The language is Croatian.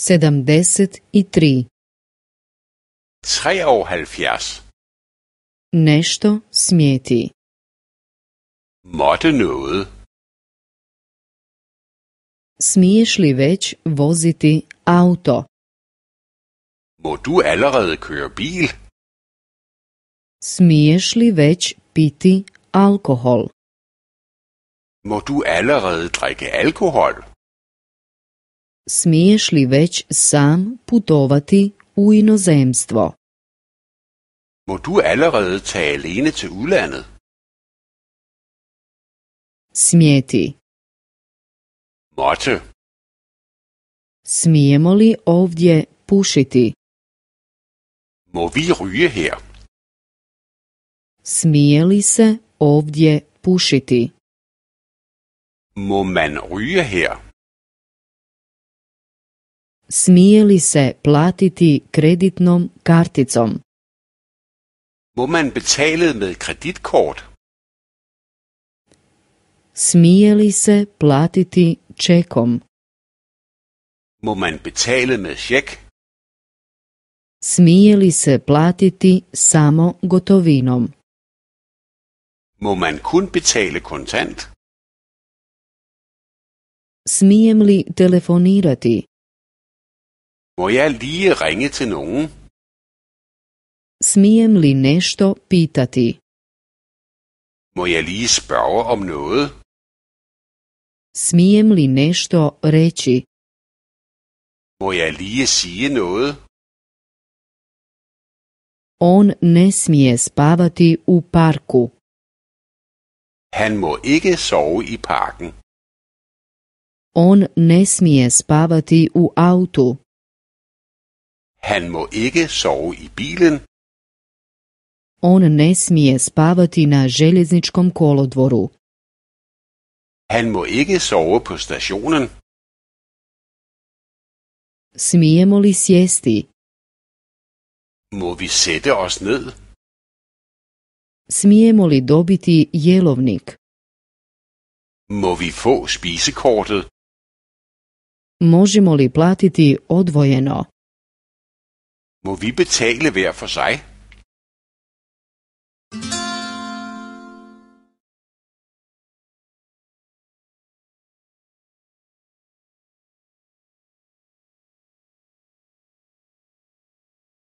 73. Nešto smjeti. Måtte noget. Smiješ li već voziti auto? Må du allerede køre bil? Smiješ li već piti alkohol? Må du allerede drikke alkohol? smiješ li već sam putovati u inozemstvo? Må du allerede tage alene til udlandet? Smjeti. Måtte. Smijemo li ovdje pušiti? Må vi ryge her? Smije li se ovdje pušiti? Må man ryge her? smije li se platiti kreditnom karticom? Må man betale med kreditkort? Smije li se platiti čekom? Må man betale med šek? Smije li se platiti samo gotovinom? Moment man kun betale kontant? Smijem li telefonirati? Må jeg lige ringe til nogen? Smijem li nešto pitati? Må jeg lige spørge om noget? Smijem li nešto reći? Må jeg lige sige noget? On ne smije spavati u parku. Han må ikke sove i parken. On ne smije spavati u autu. Han må ikke sove i bilen. On ne smije spavati na željezničkom kolodvoru. Han må ikke sove på stationen. Smijemo li sjesti? Må vi sætte os ned? Smijemo li dobiti jelovnik? Må vi få spisekortet? Možemo li platiti odvojeno? Må vi betale hver for sig?